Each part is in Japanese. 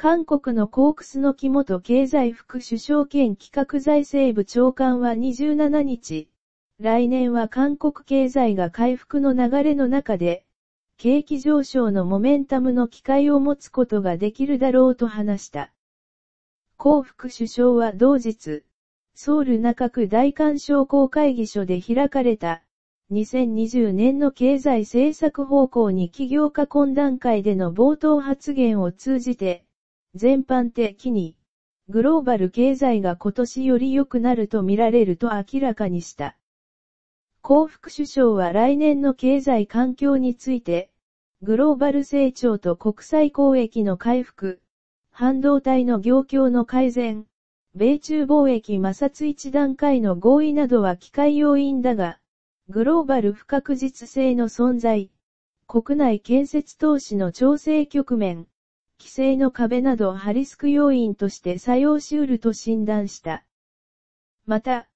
韓国のコークスの木本経済副首相兼企画財政部長官は27日、来年は韓国経済が回復の流れの中で、景気上昇のモメンタムの機会を持つことができるだろうと話した。幸福首相は同日、ソウル中区大官商工会議所で開かれた、2020年の経済政策方向に起業家懇談会での冒頭発言を通じて、全般的に、グローバル経済が今年より良くなると見られると明らかにした。幸福首相は来年の経済環境について、グローバル成長と国際交易の回復、半導体の業況の改善、米中貿易摩擦一段階の合意などは機械要因だが、グローバル不確実性の存在、国内建設投資の調整局面、規制の壁などハリスク要因として作用しうると診断した。また、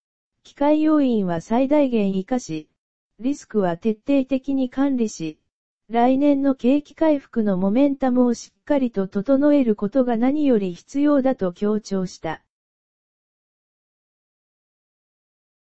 機械要因は最大限活かし、リスクは徹底的に管理し、来年の景気回復のモメンタムをしっかりと整えることが何より必要だと強調した。